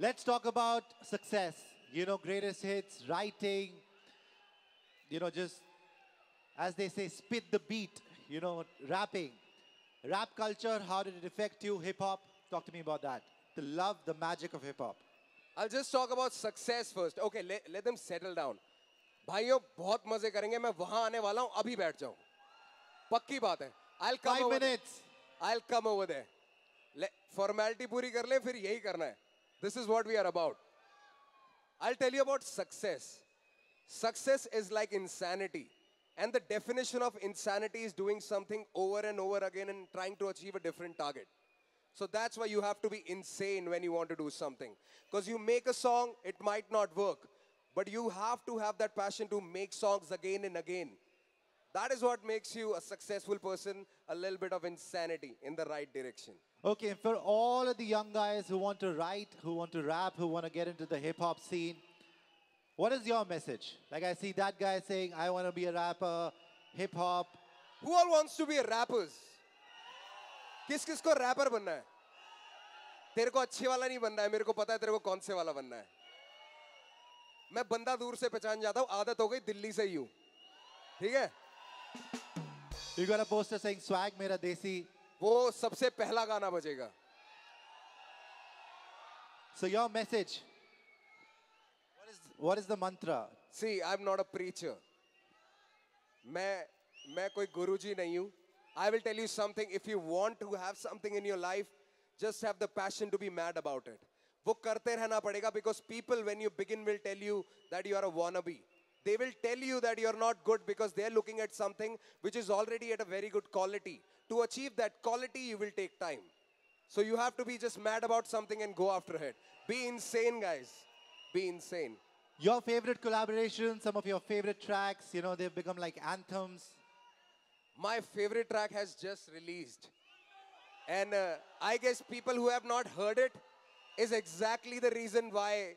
Let's talk about success. You know, greatest hits, writing, you know, just as they say, spit the beat, you know, rapping. Rap culture, how did it affect you? Hip hop, talk to me about that. The love, the magic of hip hop. I'll just talk about success first. Okay, let, let them settle down. भाइयों बहुत मजे करेंगे मैं वहां आने वाला हूं अभी बैठ जाऊं पक्की बात है I come minutes I come over दे फॉर्मेलिटी पूरी कर ले फिर यही करना है This is what we are about. I'll tell you about success. Success is like insanity. And the definition of insanity is doing something over and over again and trying to achieve a different target. So that's why you have to be insane when you want to do something. Because you make a song, it might not work. But you have to have that passion to make songs again and again. That is what makes you a successful person, a little bit of insanity in the right direction. Okay, for all of the young guys who want to write, who want to rap, who want to get into the hip hop scene, what is your message? Like I see that guy saying, I want to be a rapper, hip hop. Who all wants to be rappers? किस किस को wrapper बनना है तेरे को अच्छे वाला नहीं बनना है मेरे को पता है तेरे को कौन से वाला बनना है मैं बंदा दूर से पहचान जाता हूँ आदत हो गई दिल्ली से ही हूँ ठीक है You got a poster saying swag मेरा देसी. वो सबसे पहला गाना बजेगा. So your message. What is what is the mantra? See, I'm not a preacher. मैं मैं कोई गुरुजी नहीं हूँ. I will tell you something. If you want to have something in your life, just have the passion to be mad about it. वो करते रहना पड़ेगा because people when you begin will tell you that you are a wannabe. They will tell you that you're not good because they're looking at something which is already at a very good quality. To achieve that quality, you will take time. So you have to be just mad about something and go after it. Be insane, guys. Be insane. Your favorite collaborations, some of your favorite tracks, you know, they've become like anthems. My favorite track has just released. And uh, I guess people who have not heard it is exactly the reason why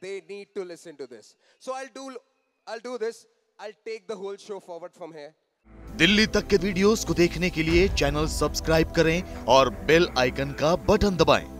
they need to listen to this. So I'll do I'll do this. I'll take the whole show forward from here. Delhi तक के videos को देखने के लिए channel subscribe करें और bell icon का button दबाएं।